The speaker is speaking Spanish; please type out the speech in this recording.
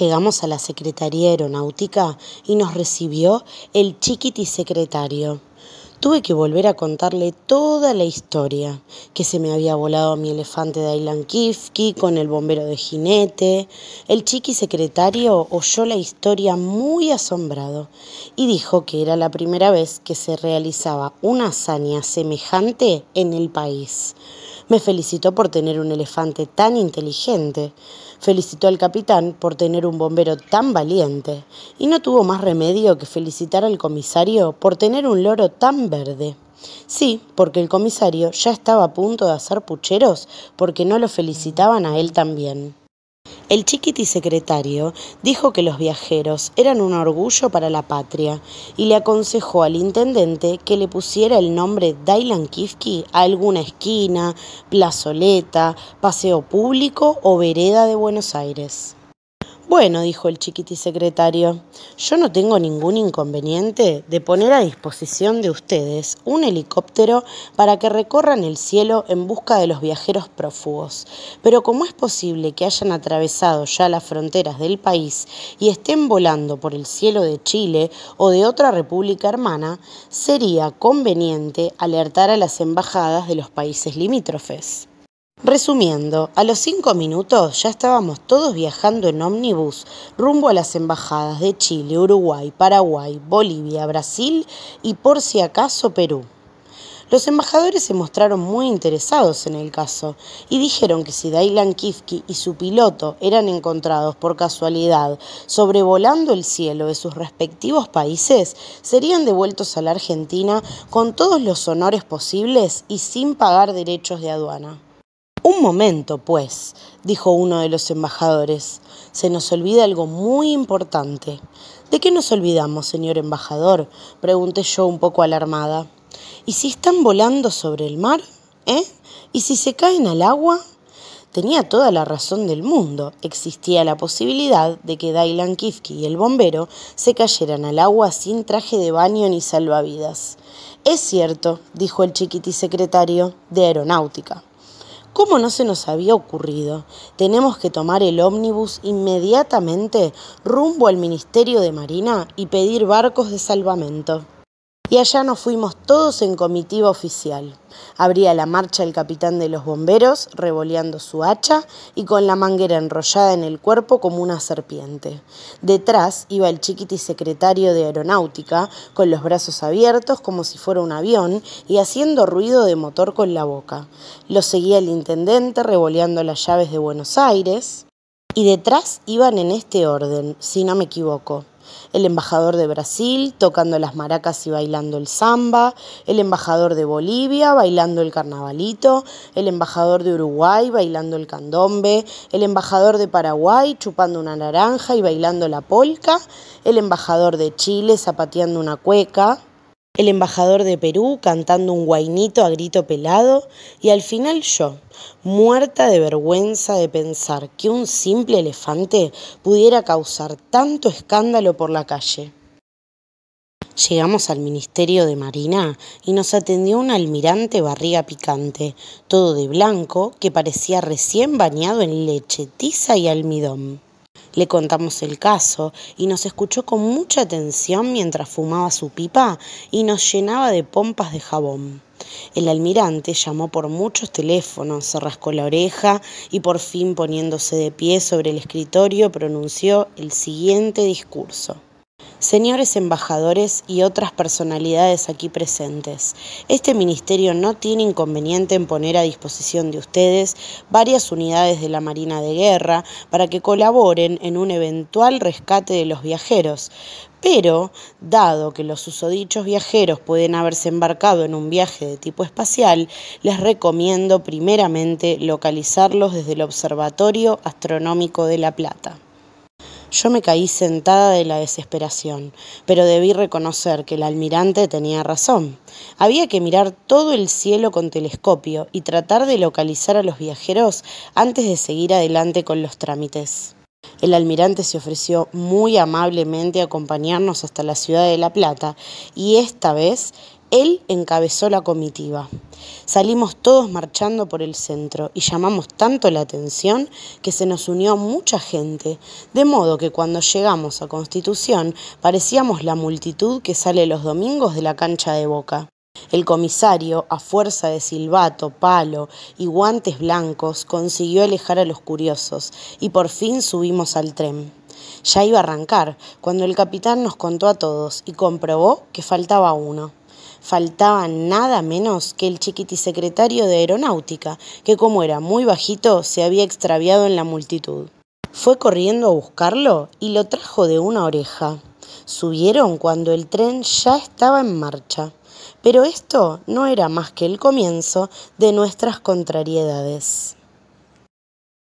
Llegamos a la Secretaría Aeronáutica y nos recibió el chiquiti secretario. Tuve que volver a contarle toda la historia, que se me había volado mi elefante de Aylan Kifki con el bombero de jinete. El chiqui secretario oyó la historia muy asombrado y dijo que era la primera vez que se realizaba una hazaña semejante en el país. Me felicitó por tener un elefante tan inteligente. Felicitó al capitán por tener un bombero tan valiente. Y no tuvo más remedio que felicitar al comisario por tener un loro tan verde. Sí, porque el comisario ya estaba a punto de hacer pucheros porque no lo felicitaban a él también. El chiquití secretario dijo que los viajeros eran un orgullo para la patria y le aconsejó al intendente que le pusiera el nombre Dailan Kifki a alguna esquina, plazoleta, paseo público o vereda de Buenos Aires. Bueno, dijo el chiquití secretario, yo no tengo ningún inconveniente de poner a disposición de ustedes un helicóptero para que recorran el cielo en busca de los viajeros prófugos. Pero como es posible que hayan atravesado ya las fronteras del país y estén volando por el cielo de Chile o de otra república hermana, sería conveniente alertar a las embajadas de los países limítrofes. Resumiendo, a los cinco minutos ya estábamos todos viajando en ómnibus rumbo a las embajadas de Chile, Uruguay, Paraguay, Bolivia, Brasil y por si acaso Perú. Los embajadores se mostraron muy interesados en el caso y dijeron que si Dailan Kifki y su piloto eran encontrados por casualidad sobrevolando el cielo de sus respectivos países, serían devueltos a la Argentina con todos los honores posibles y sin pagar derechos de aduana. Un momento, pues, dijo uno de los embajadores, se nos olvida algo muy importante. ¿De qué nos olvidamos, señor embajador? pregunté yo un poco alarmada. ¿Y si están volando sobre el mar? ¿Eh? ¿Y si se caen al agua? Tenía toda la razón del mundo. Existía la posibilidad de que Dylan Kifke y el bombero se cayeran al agua sin traje de baño ni salvavidas. Es cierto, dijo el chiquití secretario de Aeronáutica. ¿Cómo no se nos había ocurrido? Tenemos que tomar el ómnibus inmediatamente rumbo al Ministerio de Marina y pedir barcos de salvamento. Y allá nos fuimos todos en comitiva oficial. Abría la marcha el capitán de los bomberos, revoleando su hacha y con la manguera enrollada en el cuerpo como una serpiente. Detrás iba el chiquiti secretario de aeronáutica, con los brazos abiertos como si fuera un avión y haciendo ruido de motor con la boca. Lo seguía el intendente revoleando las llaves de Buenos Aires. Y detrás iban en este orden, si no me equivoco. El embajador de Brasil tocando las maracas y bailando el samba, el embajador de Bolivia bailando el carnavalito, el embajador de Uruguay bailando el candombe, el embajador de Paraguay chupando una naranja y bailando la polca, el embajador de Chile zapateando una cueca, el embajador de Perú cantando un guainito a grito pelado y al final yo, muerta de vergüenza de pensar que un simple elefante pudiera causar tanto escándalo por la calle. Llegamos al Ministerio de Marina y nos atendió un almirante barriga picante, todo de blanco, que parecía recién bañado en leche, tiza y almidón. Le contamos el caso y nos escuchó con mucha atención mientras fumaba su pipa y nos llenaba de pompas de jabón. El almirante llamó por muchos teléfonos, se rascó la oreja y por fin poniéndose de pie sobre el escritorio pronunció el siguiente discurso. Señores embajadores y otras personalidades aquí presentes, este ministerio no tiene inconveniente en poner a disposición de ustedes varias unidades de la Marina de Guerra para que colaboren en un eventual rescate de los viajeros, pero, dado que los susodichos viajeros pueden haberse embarcado en un viaje de tipo espacial, les recomiendo primeramente localizarlos desde el Observatorio Astronómico de La Plata. Yo me caí sentada de la desesperación, pero debí reconocer que el almirante tenía razón. Había que mirar todo el cielo con telescopio y tratar de localizar a los viajeros antes de seguir adelante con los trámites. El almirante se ofreció muy amablemente a acompañarnos hasta la ciudad de La Plata y esta vez él encabezó la comitiva. Salimos todos marchando por el centro y llamamos tanto la atención que se nos unió mucha gente, de modo que cuando llegamos a Constitución parecíamos la multitud que sale los domingos de la cancha de boca. El comisario, a fuerza de silbato, palo y guantes blancos, consiguió alejar a los curiosos y por fin subimos al tren. Ya iba a arrancar cuando el capitán nos contó a todos y comprobó que faltaba uno faltaba nada menos que el chiquitisecretario de Aeronáutica, que como era muy bajito, se había extraviado en la multitud. Fue corriendo a buscarlo y lo trajo de una oreja. Subieron cuando el tren ya estaba en marcha. Pero esto no era más que el comienzo de nuestras contrariedades.